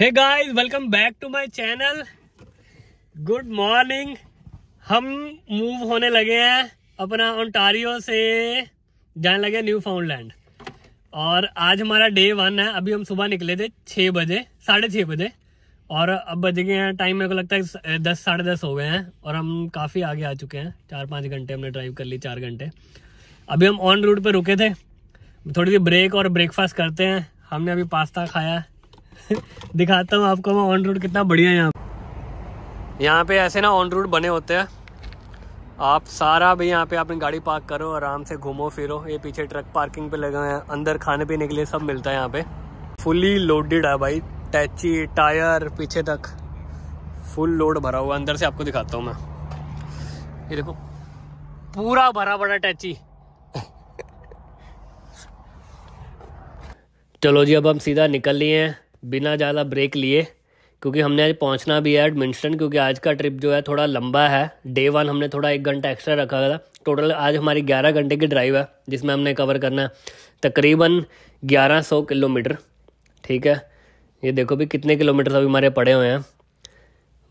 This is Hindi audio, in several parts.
hey guys welcome back to my channel good morning हम मूव होने लगे हैं अपना ओंटारियो से जाने लगे न्यू फाउंडलैंड और आज हमारा डे वन है अभी हम सुबह निकले थे छः बजे साढ़े छः बजे और अब बज गए हैं टाइम मेरे को लगता है दस साढ़े दस हो गए हैं और हम काफ़ी आगे आ चुके हैं चार पाँच घंटे हमने ड्राइव कर ली चार घंटे अभी हम ऑन रूट पर रुके थे थोड़ी सी ब्रेक और ब्रेकफास्ट करते हैं हमने अभी पास्ता खाया है दिखाता हूँ आपको मैं ऑन रोड कितना बढ़िया है यहाँ यहाँ पे ऐसे ना ऑन रोड बने होते हैं आप सारा भी यहाँ पे अपनी गाड़ी पार्क करो आराम से घूमो फिरो ये पीछे ट्रक पार्किंग पे लगे हैं अंदर खाने पीने के लिए सब मिलता है यहाँ पे फुली लोडेड है भाई टैची टायर पीछे तक फुल लोड भरा हुआ अंदर से आपको दिखाता हूँ मैं ये देखो पूरा भरा बड़ा टैची चलो जी अब हम सीधा निकल लिए हैं बिना ज़्यादा ब्रेक लिए क्योंकि हमने आज पहुंचना भी है एडमिंस्टन क्योंकि आज का ट्रिप जो है थोड़ा लंबा है डे वन हमने थोड़ा एक घंटा एक्स्ट्रा रखा था टोटल आज हमारी ग्यारह घंटे की ड्राइव है जिसमें हमने कवर करना है तकरीबन ग्यारह सौ किलोमीटर ठीक है ये देखो भी कितने किलोमीटर अभी हमारे पड़े हुए हैं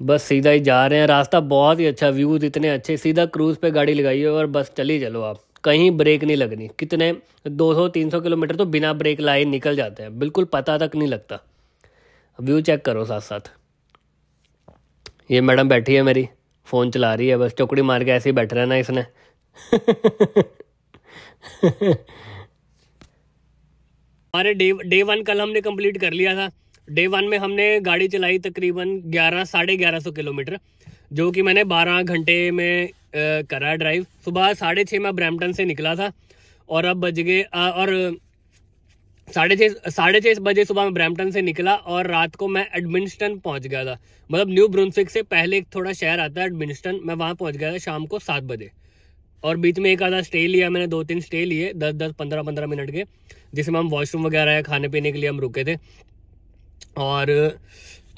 बस सीधा ही जा रहे हैं रास्ता बहुत ही अच्छा व्यूज़ इतने अच्छे सीधा क्रूज़ पे गाड़ी लगाइए और बस चली चलो आप कहीं ब्रेक नहीं लगनी कितने 200-300 किलोमीटर तो बिना ब्रेक लाए निकल जाते हैं बिल्कुल पता तक नहीं लगता व्यू चेक करो साथ साथ ये मैडम बैठी है मेरी फ़ोन चला रही है बस चौकड़ी मार के ऐसे ही बैठ रहना इसने हमारे डे डे वन कल हमने कंप्लीट कर लिया था डे वन में हमने गाड़ी चलाई तकरीबन ग्यारह साढ़े ग्यारह सौ किलोमीटर जो कि मैंने बारह घंटे में आ, करा ड्राइव सुबह साढ़े छः में ब्रैम्पटन से निकला था और अब बज गए और साढ़े छः साढ़े छः बजे सुबह मैं ब्रैम्पटन से निकला और रात को मैं एडमिनस्टन पहुंच गया था मतलब न्यू ब्रुनसिक से पहले एक थोड़ा शहर आता है एडमिनस्टन मैं वहां पहुंच गया था शाम को सात बजे और बीच में एक आधा स्टे लिया मैंने दो तीन स्टे लिए दस दस पंद्रह पंद्रह मिनट के जिसमें हम वॉशरूम वगैरह या खाने पीने के लिए हम रुके थे और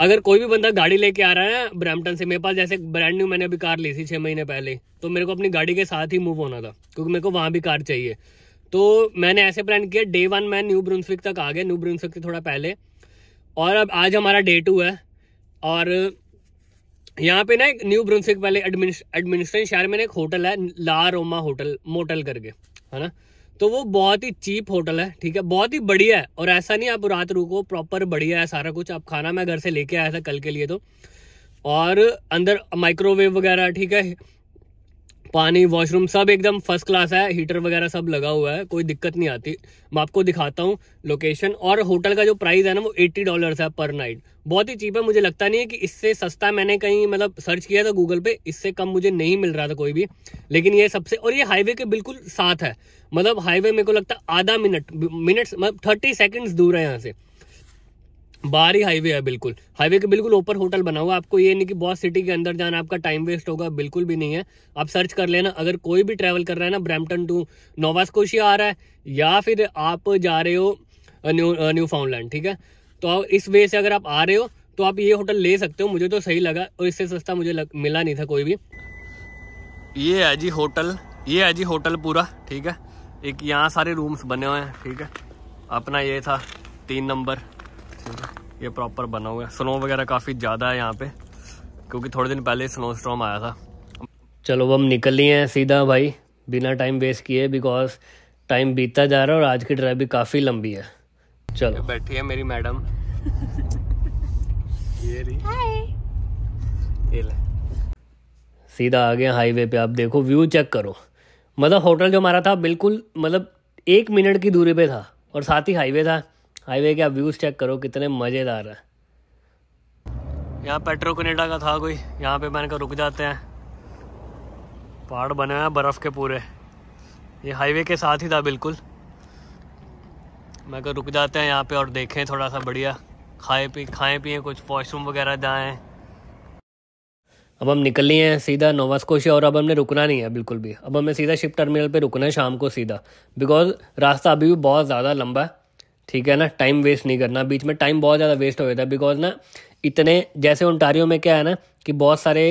अगर कोई भी बंदा गाड़ी लेके आ रहा है ब्रैम्पटन से मेरे पास जैसे ब्रांड न्यू मैंने अभी कार ली थी छः महीने पहले तो मेरे को अपनी गाड़ी के साथ ही मूव होना था क्योंकि मेरे को वहाँ भी कार चाहिए तो मैंने ऐसे प्लान किया डे वन मैं न्यू ब्रुन्सविक तक आ गया न्यू ब्रुन्सविक से थोड़ा पहले और अब आज हमारा डे टू है और यहाँ पे ना एक न्यू ब्रुन्सविक पहले एडमिनिस्ट्रेशन शहर में एक होटल है ला रोमा होटल मोटल करके है ना तो वो बहुत ही चीप होटल है ठीक है बहुत ही बढ़िया है और ऐसा नहीं आप रात रुको प्रॉपर बढ़िया है सारा कुछ आप खाना मैं घर से लेके आया था कल के लिए तो और अंदर माइक्रोवेव वगैरह ठीक है पानी वॉशरूम सब एकदम फर्स्ट क्लास है हीटर वगैरह सब लगा हुआ है कोई दिक्कत नहीं आती मैं आपको दिखाता हूँ लोकेशन और होटल का जो प्राइस है ना वो एट्टी डॉलर है पर नाइट बहुत ही चीप है मुझे लगता नहीं है कि इससे सस्ता मैंने कहीं मतलब सर्च किया था गूगल पे इससे कम मुझे नहीं मिल रहा था कोई भी लेकिन ये सबसे और ये हाईवे के बिल्कुल साथ है मतलब हाईवे मेरे को लगता है आधा मिनट मिनट मतलब थर्टी सेकेंड्स दूर है यहाँ से बाहर ही हाईवे है बिल्कुल हाईवे के बिल्कुल ऊपर होटल बना हुआ आपको ये नहीं कि बहुत सिटी के अंदर जाना आपका टाइम वेस्ट होगा बिल्कुल भी नहीं है आप सर्च कर लेना अगर कोई भी ट्रैवल कर रहा है ना ब्रैम्पटन टू स्कोशिया आ रहा है या फिर आप जा रहे हो न्यू न्यू फाउंडलैंड ठीक है तो इस वे से अगर आप आ रहे हो तो आप ये होटल ले सकते हो मुझे तो सही लगा और इससे सस्ता मुझे लग, मिला नहीं था कोई भी ये है जी होटल ये है जी होटल पूरा ठीक है एक यहाँ सारे रूम्स बने हुए हैं ठीक है अपना ये था तीन नंबर ये प्रॉपर बना हुआ है स्नो वगैरह काफ़ी ज़्यादा है यहाँ पे क्योंकि थोड़े दिन पहले स्नो स्ट्रॉम आया था चलो अब हम निकल लिए हैं सीधा भाई बिना टाइम वेस्ट किए बिकॉज टाइम बीतता जा रहा है और आज की ड्राइव भी काफ़ी लंबी है चलो बैठी है मेरी मैडम ये रही ये सीधा आ गए हाईवे पे आप देखो व्यू चेक करो मतलब होटल जो हमारा था बिल्कुल मतलब एक मिनट की दूरी पे था और साथ ही हाईवे था हाईवे के आप व्यूज़ चेक करो कितने मज़ेदार है यहाँ पेट्रो कनेडा का था कोई यहाँ पे मैंने कहा रुक जाते हैं पहाड़ बने हुए हैं बर्फ़ के पूरे ये हाईवे के साथ ही था बिल्कुल मैं कहा रुक जाते हैं यहाँ पे और देखें थोड़ा सा बढ़िया खाए पी खाएं पिए कुछ वॉशरूम वगैरह जाए अब हम लिए हैं सीधा नोवास्कोशिया और अब हमने रुकना नहीं है बिल्कुल भी अब हमें सीधा शिप टर्मिनल पे रुकना है शाम को सीधा बिकॉज रास्ता अभी भी बहुत ज़्यादा लंबा है ठीक है ना टाइम वेस्ट नहीं करना बीच में टाइम बहुत ज़्यादा वेस्ट हो गया था बिकॉज ना इतने जैसे ओंटारियो में क्या है ना कि बहुत सारे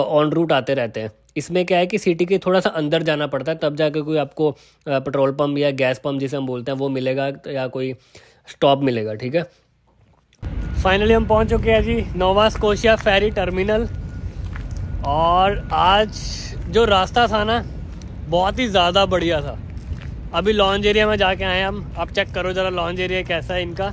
ऑन रूट आते रहते हैं इसमें क्या है कि सिटी के थोड़ा सा अंदर जाना पड़ता है तब जाके कोई आपको पेट्रोल पंप या गैस पंप जिसे हम बोलते हैं वो मिलेगा या कोई स्टॉप मिलेगा ठीक है फाइनली हम पहुंच चुके हैं जी नोवा स्कोशिया फेरी टर्मिनल और आज जो रास्ता था ना बहुत ही ज़्यादा बढ़िया था अभी लॉन्च एरिया में जाके आए हम अब चेक करो ज़रा लॉन्च एरिया कैसा है इनका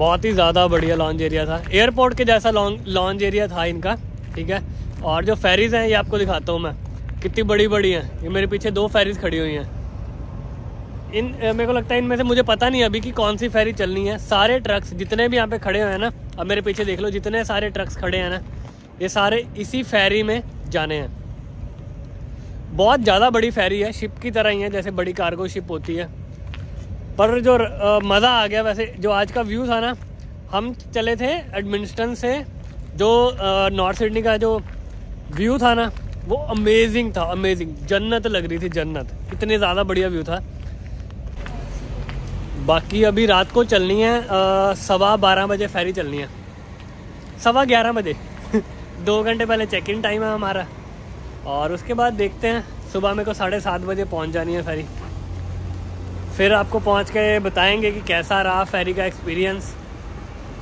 बहुत ही ज़्यादा बढ़िया लॉन्च एरिया था एयरपोर्ट के जैसा लॉन्ग लॉन्च एरिया था इनका ठीक है और जो फेरीज हैं ये आपको दिखाता हूँ मैं कितनी बड़ी बड़ी हैं ये मेरे पीछे दो फेरीज खड़ी हुई हैं इन मेरे को लगता है इनमें से मुझे पता नहीं अभी कि कौन सी फेरी चलनी है सारे ट्रक्स जितने भी यहाँ पे खड़े हुए हैं ना अब मेरे पीछे देख लो जितने सारे ट्रक्स खड़े हैं ना ये सारे इसी फेरी में जाने हैं बहुत ज़्यादा बड़ी फेरी है शिप की तरह ही है जैसे बड़ी कार्गो शिप होती है पर जो मज़ा आ गया वैसे जो आज का व्यू था ना हम चले थे एडमिनिस्टन से जो नॉर्थ सिडनी का जो व्यू था ना वो अमेजिंग था अमेजिंग जन्नत लग रही थी जन्नत इतने ज़्यादा बढ़िया व्यू था बाकी अभी रात को चलनी है आ, सवा बारह बजे फेरी चलनी है सवा ग्यारह बजे दो घंटे पहले चेक इन टाइम है हमारा और उसके बाद देखते हैं सुबह मेरे को साढ़े सात बजे पहुंच जानी है फेरी फिर आपको पहुंच के बताएंगे कि कैसा रहा फेरी का एक्सपीरियंस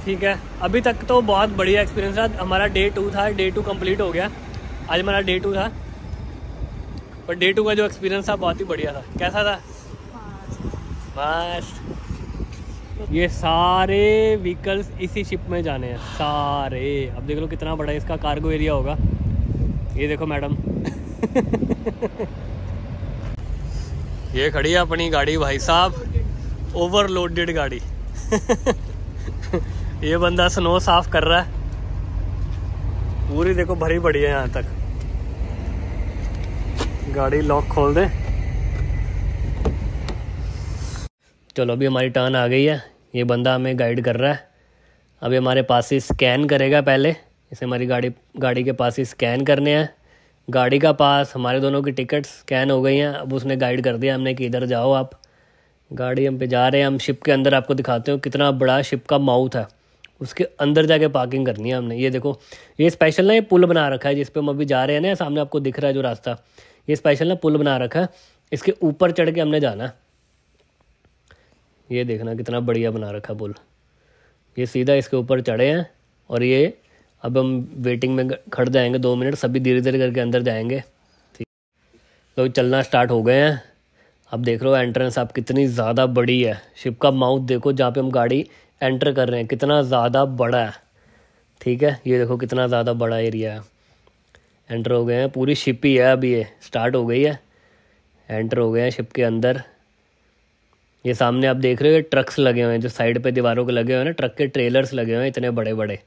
ठीक है अभी तक तो बहुत बढ़िया एक्सपीरियंस था हमारा डे टू था डे टू कंप्लीट हो गया आज हमारा डे टू था पर डे टू का जो एक्सपीरियंस था बहुत ही बढ़िया था कैसा था बस ये सारे व्हीकल्स इसी शिप में जाने हैं सारे अब देख लो कितना बड़ा इसका कार्गो एरिया होगा ये देखो मैडम ये खड़ी है अपनी गाड़ी भाई साहब ओवरलोडेड गाड़ी ये बंदा स्नो साफ कर रहा है पूरी देखो भरी पड़ी है यहाँ तक गाड़ी लॉक खोल दे चलो अभी हमारी टर्न आ गई है ये बंदा हमें गाइड कर रहा है अभी हमारे पास ही स्कैन करेगा पहले इसे हमारी गाड़ी गाड़ी के पास ही स्कैन करने हैं गाड़ी का पास हमारे दोनों की टिकट स्कैन हो गई हैं अब उसने गाइड कर दिया हमने कि इधर जाओ आप गाड़ी हम पे जा रहे हैं हम शिप के अंदर आपको दिखाते हो कितना बड़ा शिप का माउथ है उसके अंदर जाके पार्किंग करनी है हमने ये देखो ये स्पेशल ना ये पुल बना रखा है जिस पे हम अभी जा रहे हैं ना सामने आपको दिख रहा है जो रास्ता ये स्पेशल ना पुल बना रखा है इसके ऊपर चढ़ के हमने जाना है ये देखना कितना बढ़िया बना रखा है पुल ये सीधा इसके ऊपर चढ़े हैं और ये अब हम वेटिंग में खड़ जाएंगे दो मिनट सभी धीरे धीरे करके अंदर जाएंगे ठीक तो चलना स्टार्ट हो गए हैं अब देख रहे हो एंट्रेंस आप कितनी ज़्यादा बड़ी है शिप का माउथ देखो जहाँ पे हम गाड़ी एंटर कर रहे हैं कितना ज़्यादा बड़ा है ठीक है ये देखो कितना ज़्यादा बड़ा एरिया है एंटर हो गए हैं पूरी शिप ही है अभी ये स्टार्ट हो गई है एंटर हो गए हैं शिप के अंदर ये सामने आप देख रहे हो ये ट्रक्स लगे हुए हैं जो साइड पे दीवारों के लगे हुए हैं ना ट्रक के ट्रेलर्स लगे हुए हैं इतने बड़े बड़े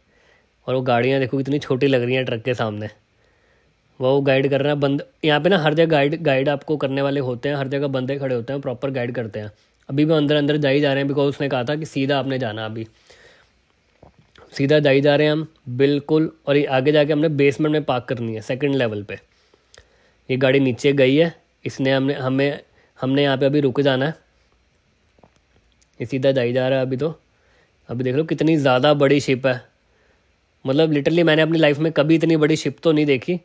और वो गाड़ियाँ देखो कितनी छोटी लग रही हैं ट्रक के सामने वो गाइड कर रहा है बंद यहाँ पे ना हर जगह गाइड गाइड आपको करने वाले होते हैं हर जगह बंदे खड़े होते हैं प्रॉपर गाइड करते हैं अभी भी अंदर अंदर जा ही जा रहे हैं बिकॉज उसने कहा था कि सीधा आपने जाना अभी सीधा जा ही जा रहे हैं हम बिल्कुल और ये आगे जाके हमने बेसमेंट में पार्क करनी है सेकेंड लेवल पर ये गाड़ी नीचे गई है इसने हमने हमें हमने यहाँ पर अभी रुक जाना है ये सीधा जा ही जा रहा है अभी तो अभी देख लो कितनी ज़्यादा बड़ी शिप है मतलब लिटरली मैंने अपनी लाइफ में कभी इतनी बड़ी शिप तो नहीं देखी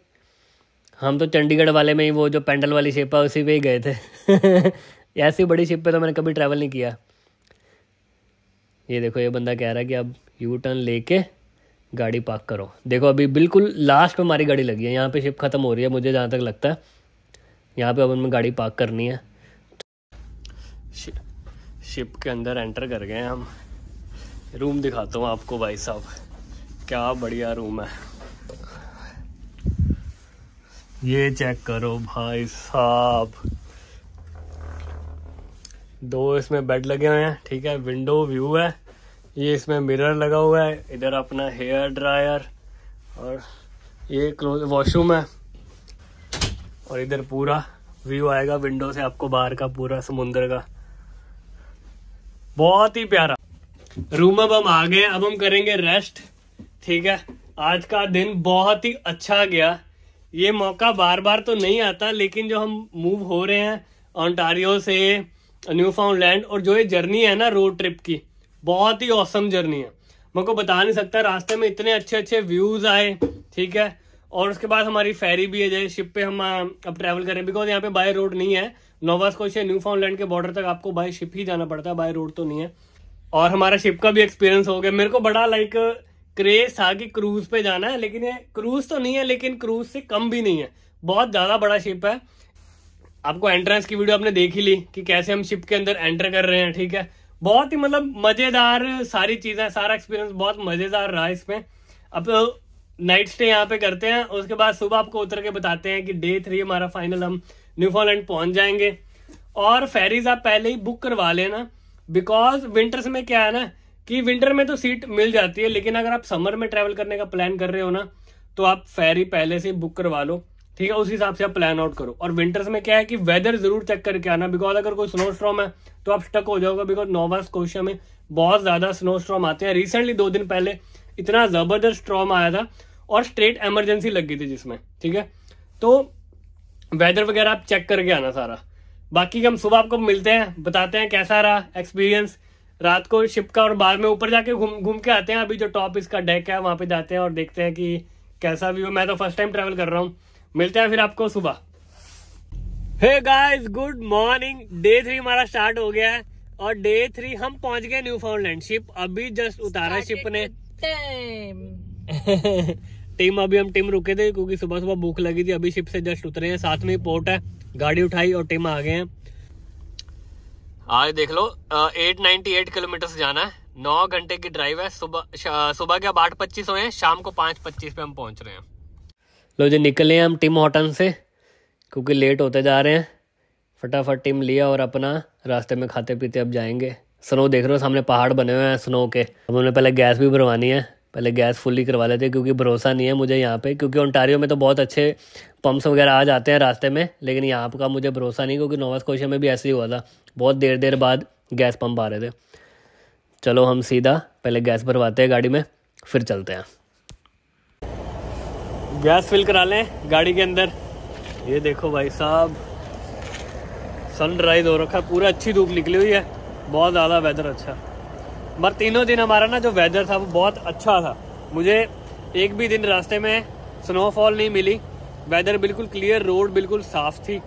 हम तो चंडीगढ़ वाले में ही वो जो पेंडल वाली शिप है उसी पे ही गए थे ऐसी बड़ी शिप पे तो मैंने कभी ट्रैवल नहीं किया ये देखो ये बंदा कह रहा है कि अब यू टर्न लेके गाड़ी पार्क करो देखो अभी बिल्कुल लास्ट में हमारी गाड़ी लगी है यहाँ पे शिप ख़त्म हो रही है मुझे जहाँ तक लगता है यहाँ पे अब हमें गाड़ी पार्क करनी है शिप के अंदर एंटर कर गए हम रूम दिखाता हूँ आपको भाई साहब क्या बढ़िया रूम है ये चेक करो भाई साहब दो इसमें बेड लगे हुए हैं ठीक है विंडो व्यू है ये इसमें मिरर लगा हुआ है इधर अपना हेयर ड्रायर और ये क्लोज वॉशरूम है और इधर पूरा व्यू आएगा विंडो से आपको बाहर का पूरा समुंदर का बहुत ही प्यारा रूम अब हम आ गए अब हम करेंगे रेस्ट ठीक है आज का दिन बहुत ही अच्छा गया ये मौका बार बार तो नहीं आता लेकिन जो हम मूव हो रहे हैं ऑन्टारियो से न्यू फाउंडलैंड और जो ये जर्नी है ना रोड ट्रिप की बहुत ही औसम जर्नी है मेरे को बता नहीं सकता रास्ते में इतने अच्छे अच्छे व्यूज़ आए ठीक है और उसके बाद हमारी फेरी भी है जैसे शिप पे हम अब ट्रैवल करें बिकॉज यहाँ पे बाय रोड नहीं है नोवा स्कोशिया न्यू फाउंडलैंड के बॉर्डर तक आपको बाय शिप ही जाना पड़ता है बाय रोड तो नहीं है और हमारा शिप का भी एक्सपीरियंस हो गया मेरे को बड़ा लाइक क्रेज था कि क्रूज पे जाना है लेकिन ये क्रूज तो नहीं है लेकिन क्रूज से कम भी नहीं है बहुत ज़्यादा बड़ा शिप है आपको एंट्रेंस की वीडियो आपने देख ही ली कि कैसे हम शिप के अंदर एंटर कर रहे हैं ठीक है बहुत ही मतलब मज़ेदार सारी चीज़ें सारा एक्सपीरियंस बहुत मज़ेदार रहा इसमें अब नाइट स्टे यहाँ पे करते हैं उसके बाद सुबह आपको उतर के बताते हैं कि डे थ्री हमारा फाइनल हम न्यूफॉलैंड पहुंच जाएंगे और फेरीज आप पहले ही बुक करवा लेना बिकॉज विंटर्स में क्या है ना कि विंटर में तो सीट मिल जाती है लेकिन अगर आप समर में ट्रैवल करने का प्लान कर रहे हो ना तो आप फेरी पहले से बुक करवा लो ठीक है उस हिसाब से आप प्लान आउट करो और विंटर्स में क्या है कि वेदर जरूर चेक करके आना बिकॉज अगर कोई स्नो स्ट्रॉम है तो आप स्टक हो जाओगे बिकॉज नोवा स्कोशिया में बहुत ज़्यादा स्नो स्ट्रॉम आते हैं रिसेंटली दो दिन पहले इतना ज़बरदस्त स्ट्रॉम आया था और स्ट्रेट एमरजेंसी लग गई थी जिसमें ठीक है तो वेदर वगैरह आप चेक करके आना सारा बाकी हम सुबह आपको मिलते हैं बताते हैं कैसा रहा एक्सपीरियंस रात को शिप का और बाद में ऊपर जाके घूम घूम के आते हैं अभी जो टॉप इसका डेक है वहां पे जाते हैं और देखते हैं कि कैसा व्यू मैं तो फर्स्ट टाइम ट्रेवल कर रहा हूँ मिलते हैं फिर आपको सुबह hey guys good morning day three हमारा स्टार्ट हो गया है और डे थ्री हम पहुंच गए न्यू फाउंडलैंड शिप अभी जस्ट उतारा शिप ने टीम अभी हम टीम रुके थे क्योंकि सुबह सुबह भूख लगी थी अभी शिप से जस्ट उतरे हैं साथ में ही पोर्ट है गाड़ी उठाई और टीम आ गए हैं आज देख लो एट नाइनटी एट किलोमीटर जाना है नौ घंटे की ड्राइव है सुबह सुबह के अब आठ पच्चीस हुए हैं शाम को पाँच पच्चीस पे हम पहुंच रहे हैं लो जी निकले हैं हम टिम हॉटन से क्योंकि लेट होते जा रहे हैं फटाफट टिम लिया और अपना रास्ते में खाते पीते अब जाएंगे स्नो देख रहे हो सामने पहाड़ बने हुए हैं स्नो के अब हमने पहले गैस भी भरवानी है पहले गैस फुल ही करवा लेते हैं क्योंकि भरोसा नहीं है मुझे यहाँ पे क्योंकि ओंटारियो में तो बहुत अच्छे पंप्स वगैरह आ जाते हैं रास्ते में लेकिन यहाँ का मुझे भरोसा नहीं क्योंकि नोवा स्कोशिया में भी ऐसे ही हुआ था बहुत देर देर बाद गैस पंप आ रहे थे चलो हम सीधा पहले गैस भरवाते हैं गाड़ी में फिर चलते हैं गैस फिल करा लें गाड़ी के अंदर ये देखो भाई साहब सनराइज हो रखा है पूरा अच्छी धूप निकली हुई है बहुत ज़्यादा वेदर अच्छा मगर तीनों दिन हमारा ना जो वेदर था वो बहुत अच्छा था मुझे एक भी दिन रास्ते में स्नोफॉल नहीं मिली वेदर बिल्कुल क्लियर रोड बिल्कुल साफ़ थी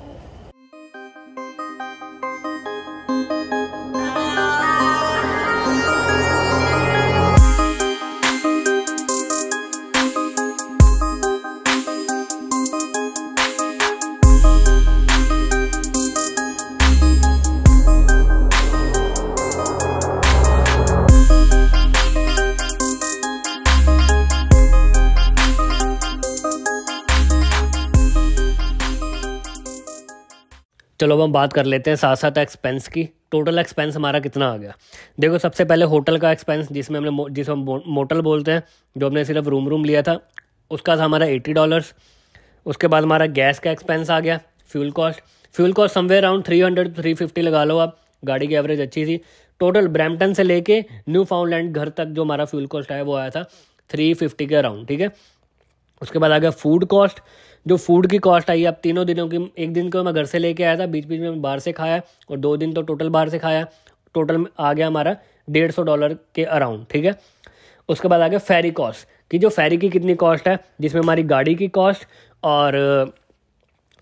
चलो अब हम बात कर लेते हैं साथ साथ एक्सपेंस की टोटल एक्सपेंस हमारा कितना आ गया देखो सबसे पहले होटल का एक्सपेंस जिसमें हमने जिसमें हम मोटल बोलते हैं जो हमने सिर्फ रूम रूम लिया था उसका था हमारा एटी डॉलर्स उसके बाद हमारा गैस का एक्सपेंस आ गया fuel cost fuel cost somewhere around three hundred three fifty लगा लो आप गाड़ी की एवरेज अच्छी थी टोटल ब्रैम्पटन से लेके न्यू फाउंडलैंड घर तक जो हमारा फ्यूल कॉस्ट आया वो आया था थ्री फिफ्टी के अराउंड ठीक है उसके बाद आ गया फूड कॉस्ट जो फूड की कॉस्ट आई अब तीनों दिनों की एक दिन को मैं घर से लेके आया था बीच बीच में बाहर से खाया और दो दिन तो टोटल बाहर से खाया टोटल आ गया हमारा डेढ़ सौ डॉलर के अराउंड ठीक है उसके बाद आ गया फेरी कॉस्ट कि जो फेरी की कितनी कॉस्ट है जिसमें हमारी गाड़ी की कॉस्ट और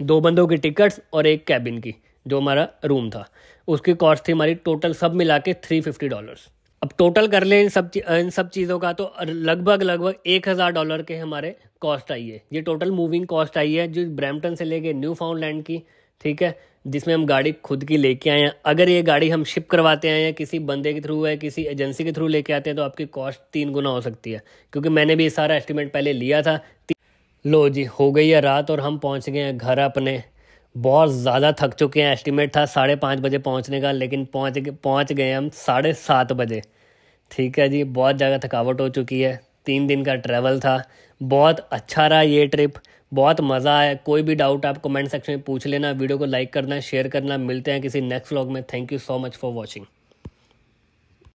दो बंदों की टिकट्स और एक कैबिन की जो हमारा रूम था उसकी कॉस्ट थी हमारी टोटल सब मिला के थ्री फिफ्टी डॉलर्स अब टोटल कर लें इन सब इन सब चीज़ों का तो लगभग लगभग एक हज़ार डॉलर के हमारे कॉस्ट आई है ये टोटल मूविंग कॉस्ट आई है जो ब्रैम्पटन से लेके न्यू फाउंडलैंड की ठीक है जिसमें हम गाड़ी खुद की लेके आए हैं अगर ये गाड़ी हम शिप करवाते हैं या किसी बंदे के थ्रू या किसी एजेंसी के थ्रू लेके आते हैं तो आपकी कॉस्ट तीन गुना हो सकती है क्योंकि मैंने भी ये सारा एस्टिमेट पहले लिया था लो जी हो गई है रात और हम पहुँच गए हैं घर अपने बहुत ज़्यादा थक चुके हैं एस्टिमेट था साढ़े पाँच बजे पहुंचने का लेकिन पहुंच पहुंच गए हम साढ़े सात बजे ठीक है जी बहुत ज़्यादा थकावट हो चुकी है तीन दिन का ट्रैवल था बहुत अच्छा रहा ये ट्रिप बहुत मज़ा आया कोई भी डाउट आप कमेंट सेक्शन में पूछ लेना वीडियो को लाइक करना शेयर करना मिलते हैं किसी नेक्स्ट व्लॉग में thank you so much for watching